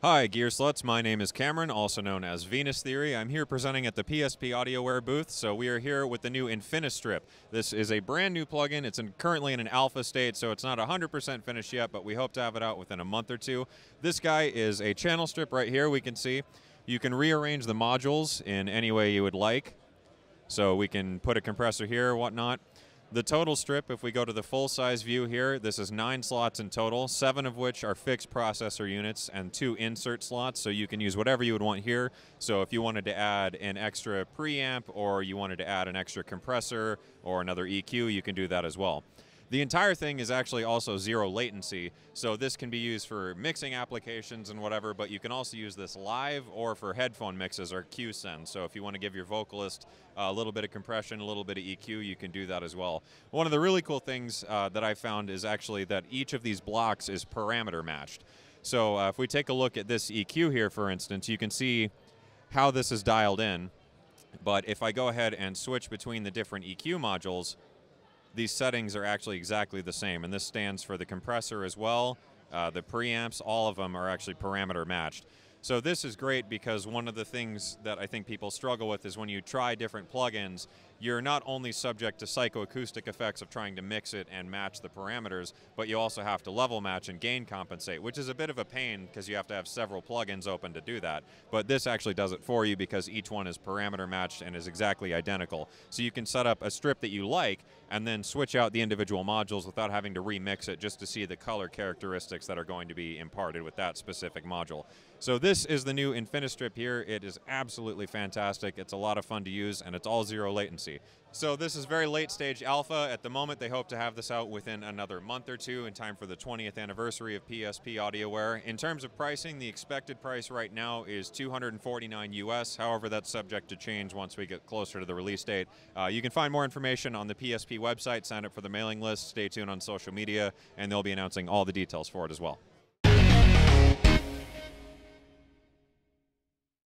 Hi, Gear Sluts. My name is Cameron, also known as Venus Theory. I'm here presenting at the PSP AudioWare booth. So we are here with the new Infinistrip. This is a brand new plugin. It's in, currently in an alpha state, so it's not 100% finished yet, but we hope to have it out within a month or two. This guy is a channel strip right here. We can see you can rearrange the modules in any way you would like. So we can put a compressor here or whatnot. The total strip, if we go to the full size view here, this is nine slots in total, seven of which are fixed processor units and two insert slots. So you can use whatever you would want here. So if you wanted to add an extra preamp or you wanted to add an extra compressor or another EQ, you can do that as well. The entire thing is actually also zero latency, so this can be used for mixing applications and whatever, but you can also use this live or for headphone mixes or QSend. So if you want to give your vocalist uh, a little bit of compression, a little bit of EQ, you can do that as well. One of the really cool things uh, that I found is actually that each of these blocks is parameter matched. So uh, if we take a look at this EQ here, for instance, you can see how this is dialed in. But if I go ahead and switch between the different EQ modules, these settings are actually exactly the same, and this stands for the compressor as well, uh, the preamps, all of them are actually parameter matched. So this is great because one of the things that I think people struggle with is when you try different plugins, you're not only subject to psychoacoustic effects of trying to mix it and match the parameters, but you also have to level match and gain compensate, which is a bit of a pain because you have to have several plugins open to do that. But this actually does it for you because each one is parameter matched and is exactly identical. So you can set up a strip that you like and then switch out the individual modules without having to remix it just to see the color characteristics that are going to be imparted with that specific module. So this this is the new Infinistrip here. It is absolutely fantastic. It's a lot of fun to use, and it's all zero latency. So this is very late stage alpha. At the moment, they hope to have this out within another month or two in time for the 20th anniversary of PSP AudioWare. In terms of pricing, the expected price right now is 249 US. However, that's subject to change once we get closer to the release date. Uh, you can find more information on the PSP website, sign up for the mailing list, stay tuned on social media, and they'll be announcing all the details for it as well.